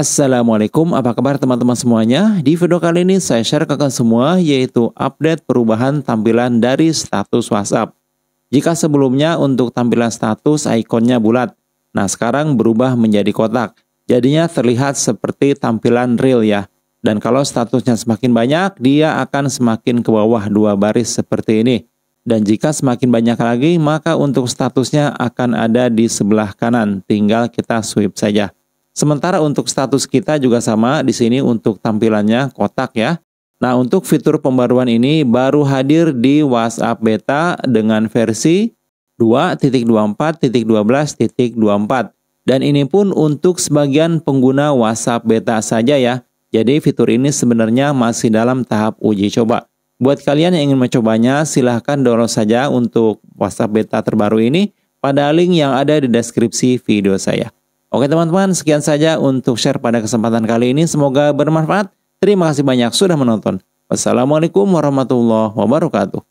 Assalamualaikum, apa kabar teman-teman semuanya? Di video kali ini saya share ke kalian semua yaitu update perubahan tampilan dari status WhatsApp. Jika sebelumnya untuk tampilan status ikonnya bulat, nah sekarang berubah menjadi kotak. Jadinya terlihat seperti tampilan real ya. Dan kalau statusnya semakin banyak, dia akan semakin ke bawah dua baris seperti ini. Dan jika semakin banyak lagi, maka untuk statusnya akan ada di sebelah kanan. Tinggal kita swipe saja. Sementara untuk status kita juga sama di sini untuk tampilannya kotak ya. Nah, untuk fitur pembaruan ini baru hadir di WhatsApp beta dengan versi 2.24.12.24. Dan ini pun untuk sebagian pengguna WhatsApp beta saja ya. Jadi fitur ini sebenarnya masih dalam tahap uji coba. Buat kalian yang ingin mencobanya, silahkan download saja untuk WhatsApp beta terbaru ini pada link yang ada di deskripsi video saya. Oke teman-teman, sekian saja untuk share pada kesempatan kali ini. Semoga bermanfaat. Terima kasih banyak sudah menonton. Wassalamualaikum warahmatullahi wabarakatuh.